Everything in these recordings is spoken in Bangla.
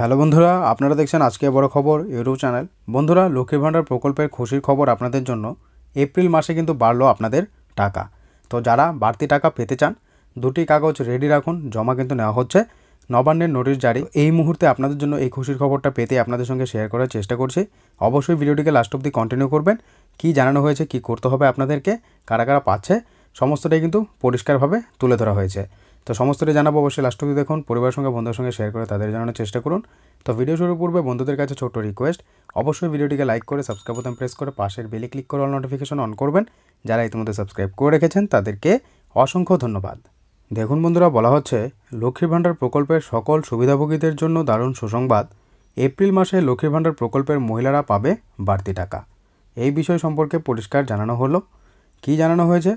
হ্যালো বন্ধুরা আপনারা দেখছেন আজকে বড় খবর ইউটিউব চ্যানেল বন্ধুরা লক্ষ্মী ভাণ্ডার প্রকল্পের খুশির খবর আপনাদের জন্য এপ্রিল মাসে কিন্তু বাড়লো আপনাদের টাকা তো যারা বাড়তি টাকা পেতে চান দুটি কাগজ রেডি রাখুন জমা কিন্তু নেওয়া হচ্ছে নবান্নের নোটিশ জারি এই মুহূর্তে আপনাদের জন্য এই খুশির খবরটা পেতে আপনাদের সঙ্গে শেয়ার করার চেষ্টা করছি অবশ্যই ভিডিওটিকে লাস্ট অব্দি কন্টিনিউ করবেন কি জানানো হয়েছে কি করতে হবে আপনাদেরকে কারা কারা পাচ্ছে সমস্তটাই কিন্তু পরিষ্কারভাবে তুলে ধরা হয়েছে তো সমস্তটা জানাবো অবশ্যই লাস্ট অব্দি দেখুন পরিবারের সঙ্গে বন্ধুর সঙ্গে শেয়ার করে তাদের জানানোর চেষ্টা করুন তো ভিডিও শুরু পূর্বে বন্ধুদের কাছে ছোট রিকোয়েস্ট অবশ্যই ভিডিওটিকে লাইক করে সাবস্ক্রাইব বোতাম প্রেস করে পাশের বেলে ক্লিক করে অল নোটিফিকেশন অন করবেন যারা ইতিমধ্যে সাবস্ক্রাইব করে রেখেছেন তাদেরকে অসংখ্য ধন্যবাদ দেখুন বন্ধুরা বলা হচ্ছে লক্ষ্মী ভাণ্ডার প্রকল্পের সকল সুবিধাভোগীদের জন্য দারুণ সুসংবাদ এপ্রিল মাসে লক্ষ্মী ভাণ্ডার প্রকল্পের মহিলারা পাবে বাড়তি টাকা এই বিষয় সম্পর্কে পরিষ্কার জানানো হলো কি জানানো হয়েছে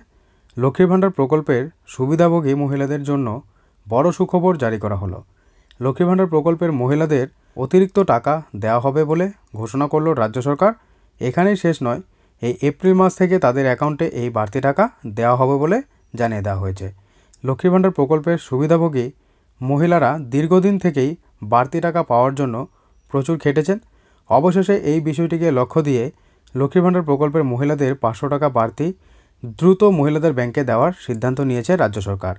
লক্ষ্মীর ভাণ্ডার প্রকল্পের সুবিধাভোগী মহিলাদের জন্য বড় সুখবর জারি করা হলো লক্ষ্মীর ভাণ্ডার প্রকল্পের মহিলাদের অতিরিক্ত টাকা দেওয়া হবে বলে ঘোষণা করল রাজ্য সরকার এখানেই শেষ নয় এই এপ্রিল মাস থেকে তাদের অ্যাকাউন্টে এই বাড়তি টাকা দেওয়া হবে বলে জানিয়ে দেওয়া হয়েছে লক্ষ্মীর ভাণ্ডার প্রকল্পের সুবিধাভোগী মহিলারা দীর্ঘদিন থেকেই বাড়তি টাকা পাওয়ার জন্য প্রচুর খেটেছেন অবশেষে এই বিষয়টিকে লক্ষ্য দিয়ে লক্ষ্মীর ভাণ্ডার প্রকল্পের মহিলাদের পাঁচশো টাকা বাড়তি দ্রুত মহিলাদের ব্যাংকে দেওয়ার সিদ্ধান্ত নিয়েছে রাজ্য সরকার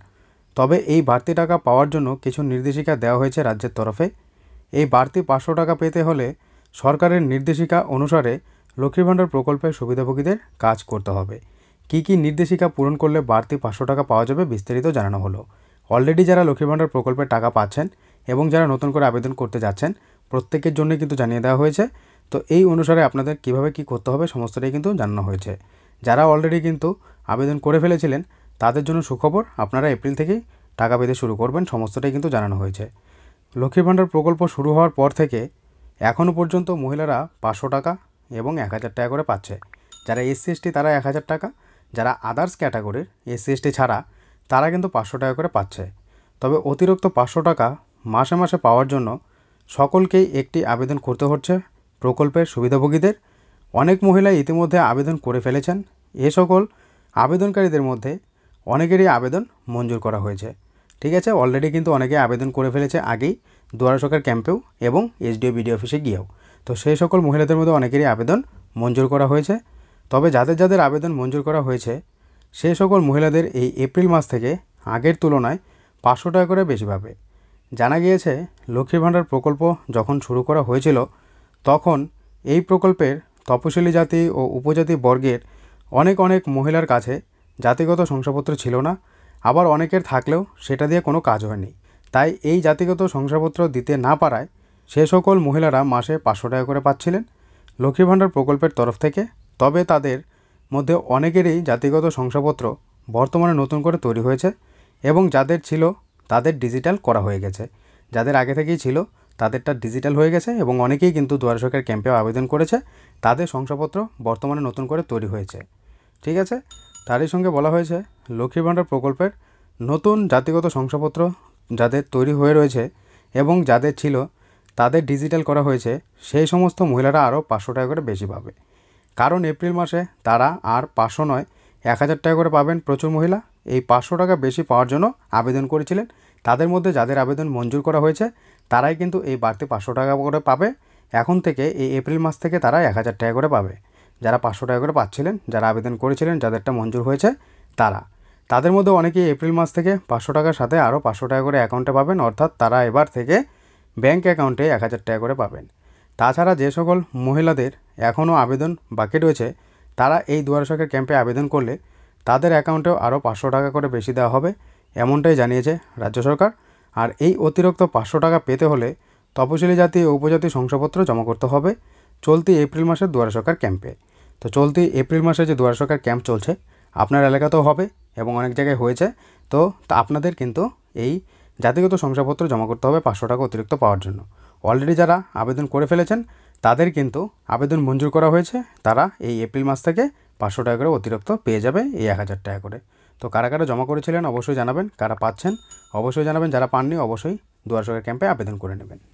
তবে এই বাড়তি টাকা পাওয়ার জন্য কিছু নির্দেশিকা দেওয়া হয়েছে রাজ্যের তরফে এই বাড়তি পাঁচশো টাকা পেতে হলে সরকারের নির্দেশিকা অনুসারে লক্ষ্মীর প্রকল্পের সুবিধাভোগীদের কাজ করতে হবে কি কি নির্দেশিকা পূরণ করলে বাড়তি পাঁচশো টাকা পাওয়া যাবে বিস্তারিত জানানো হলো অলরেডি যারা লক্ষ্মীর প্রকল্পের টাকা পাচ্ছেন এবং যারা নতুন করে আবেদন করতে যাচ্ছেন প্রত্যেকের জন্য কিন্তু জানিয়ে দেওয়া হয়েছে তো এই অনুসারে আপনাদের কিভাবে কি করতে হবে সমস্তটাই কিন্তু জানানো হয়েছে যারা অলরেডি কিন্তু আবেদন করে ফেলেছিলেন তাদের জন্য সুখবর আপনারা এপ্রিল থেকেই টাকা পেতে শুরু করবেন সমস্তটাই কিন্তু জানানো হয়েছে লক্ষ্মীর ভাণ্ডার প্রকল্প শুরু হওয়ার পর থেকে এখনও পর্যন্ত মহিলারা পাঁচশো টাকা এবং এক হাজার টাকা করে পাচ্ছে যারা এসসি এসটি তারা এক হাজার টাকা যারা আদার্স ক্যাটাগরির এসসি এসটি ছাড়া তারা কিন্তু পাঁচশো টাকা করে পাচ্ছে তবে অতিরিক্ত পাঁচশো টাকা মাসে মাসে পাওয়ার জন্য সকলকেই একটি আবেদন করতে হচ্ছে প্রকল্পের সুবিধাভোগীদের অনেক মহিলা ইতিমধ্যে আবেদন করে ফেলেছেন এ সকল আবেদনকারীদের মধ্যে অনেকেরই আবেদন মঞ্জুর করা হয়েছে ঠিক আছে অলরেডি কিন্তু অনেকে আবেদন করে ফেলেছে আগেই দুয়ারা সরকার ক্যাম্পেও এবং এসডিও বিডিও অফিসে গিয়েও তো সেই সকল মহিলাদের মধ্যে অনেকেরই আবেদন মঞ্জুর করা হয়েছে তবে যাদের যাদের আবেদন মঞ্জুর করা হয়েছে সেই সকল মহিলাদের এই এপ্রিল মাস থেকে আগের তুলনায় পাঁচশো টাকা করে বেশি পাবে জানা গিয়েছে লক্ষ্মীর ভাণ্ডার প্রকল্প যখন শুরু করা হয়েছিল তখন এই প্রকল্পের তপশিলি জাতি ও উপজাতি বর্গের অনেক অনেক মহিলার কাছে জাতিগত শংসাপত্র ছিল না আবার অনেকের থাকলেও সেটা দিয়ে কোনো কাজ হয়নি তাই এই জাতিগত শংসাপত্র দিতে না পারায় সে সকল মহিলারা মাসে পাঁচশো টাকা করে পাচ্ছিলেন লক্ষ্মী ভাণ্ডার প্রকল্পের তরফ থেকে তবে তাদের মধ্যে অনেকেরই জাতিগত শংসাপত্র বর্তমানে নতুন করে তৈরি হয়েছে এবং যাদের ছিল তাদের ডিজিটাল করা হয়ে গেছে যাদের আগে থেকেই ছিল তাদেরটা ডিজিটাল হয়ে গেছে এবং অনেকেই কিন্তু দুয়ার সরকার ক্যাম্পে আবেদন করেছে তাদের শংসাপত্র বর্তমানে নতুন করে তৈরি হয়েছে ঠিক আছে তারই সঙ্গে বলা হয়েছে লক্ষ্মী ভাণ্ডার প্রকল্পের নতুন জাতিগত শংসাপত্র যাদের তৈরি হয়ে রয়েছে এবং যাদের ছিল তাদের ডিজিটাল করা হয়েছে সেই সমস্ত মহিলারা আরও পাঁচশো টাকা করে বেশি পাবে কারণ এপ্রিল মাসে তারা আর পাঁচশো নয় এক হাজার টাকা করে পাবেন প্রচুর মহিলা এই পাঁচশো টাকা বেশি পাওয়ার জন্য আবেদন করেছিলেন তাদের মধ্যে যাদের আবেদন মঞ্জুর করা হয়েছে তারাই কিন্তু এই বাড়তি পাঁচশো টাকা করে পাবে এখন থেকে এই এপ্রিল মাস থেকে তারা এক হাজার টাকা করে পাবে যারা পাঁচশো টাকা করে পাচ্ছিলেন যারা আবেদন করেছিলেন যাদেরটা মঞ্জুর হয়েছে তারা তাদের মধ্যে অনেকেই এপ্রিল মাস থেকে পাঁচশো টাকার সাথে আরও পাঁচশো টাকা করে অ্যাকাউন্টে পাবেন অর্থাৎ তারা এবার থেকে ব্যাঙ্ক অ্যাকাউন্টে এক হাজার টাকা করে পাবেন তাছাড়া যে সকল মহিলাদের এখনও আবেদন বাকি রয়েছে তারা এই দুয়ারশকের ক্যাম্পে আবেদন করলে তাদের অ্যাকাউন্টেও আরও পাঁচশো টাকা করে বেশি দেওয়া হবে এমনটাই জানিয়েছে রাজ্য সরকার আর এই অতিরিক্ত পাঁচশো টাকা পেতে হলে তপশিলি জাতি ও উপজাতি শংসাপত্র জমা করতে হবে চলতি এপ্রিল মাসের দুয়ার সরকার ক্যাম্পে তো চলতি এপ্রিল মাসে যে দুয়ার সরকার ক্যাম্প চলছে আপনার এলাকাতেও হবে এবং অনেক জায়গায় হয়েছে তো আপনাদের কিন্তু এই জাতিগত শংসাপত্র জমা করতে হবে পাঁচশো টাকা অতিরিক্ত পাওয়ার জন্য অলরেডি যারা আবেদন করে ফেলেছেন তাদের কিন্তু আবেদন মঞ্জুর করা হয়েছে তারা এই এপ্রিল মাস থেকে পাঁচশো টাকা করে অতিরিক্ত পেয়ে যাবে এই এক হাজার টাকা করে তো কারা কারা জমা করেছিলেন অবশ্যই জানাবেন কারা পাচ্ছেন অবশ্যই জানাবেন যারা পাননি অবশ্যই দুয়ার সরকার ক্যাম্পে আবেদন করে নেবেন